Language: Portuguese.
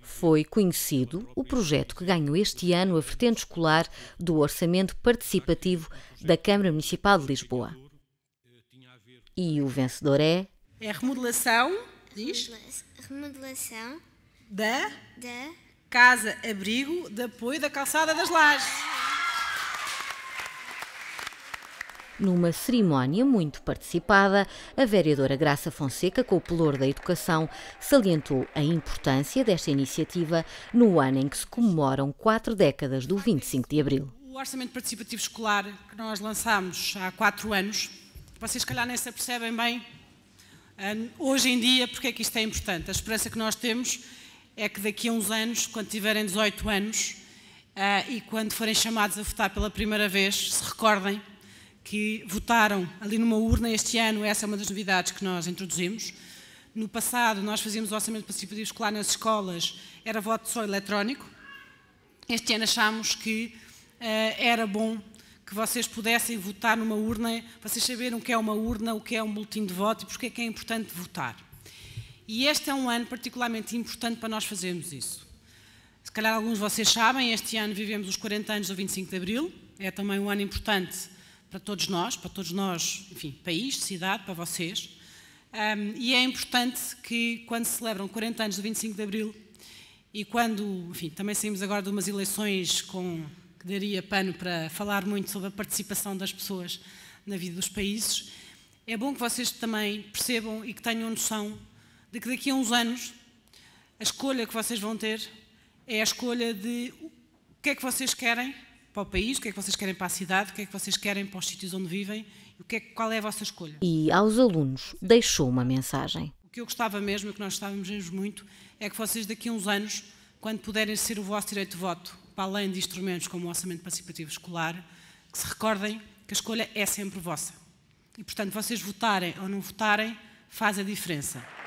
foi conhecido o projeto que ganhou este ano a vertente escolar do Orçamento Participativo da Câmara Municipal de Lisboa. Eh, e o vencedor é. É a remodelação, diz? Remodelação da, da Casa Abrigo de Apoio da Calçada das Lajes. Numa cerimónia muito participada, a vereadora Graça Fonseca, com o pelour da educação, salientou a importância desta iniciativa no ano em que se comemoram quatro décadas do 25 de Abril. O Orçamento Participativo Escolar que nós lançámos há quatro anos, vocês se calhar nem se apercebem bem ah, hoje em dia porque é que isto é importante. A esperança que nós temos é que daqui a uns anos, quando tiverem 18 anos, ah, e quando forem chamados a votar pela primeira vez, se recordem que votaram ali numa urna este ano, essa é uma das novidades que nós introduzimos. No passado, nós fazíamos o orçamento participativo escolar nas escolas, era voto só eletrónico. Este ano achámos que uh, era bom que vocês pudessem votar numa urna, vocês saberem o que é uma urna, o que é um boletim de voto e porque é que é importante votar. E este é um ano particularmente importante para nós fazermos isso. Se calhar alguns de vocês sabem, este ano vivemos os 40 anos do 25 de Abril, é também um ano importante para todos nós, para todos nós, enfim, país, cidade, para vocês. Um, e é importante que, quando se celebram 40 anos do 25 de Abril e quando, enfim, também saímos agora de umas eleições com, que daria pano para falar muito sobre a participação das pessoas na vida dos países, é bom que vocês também percebam e que tenham noção de que daqui a uns anos a escolha que vocês vão ter é a escolha de o que é que vocês querem para o país, o que é que vocês querem para a cidade, o que é que vocês querem para os sítios onde vivem, o que é, qual é a vossa escolha. E aos alunos deixou uma mensagem. O que eu gostava mesmo, o que nós gostávamos mesmo muito, é que vocês daqui a uns anos, quando puderem ser o vosso direito de voto, para além de instrumentos como o orçamento participativo escolar, que se recordem que a escolha é sempre vossa. E, portanto, vocês votarem ou não votarem faz a diferença.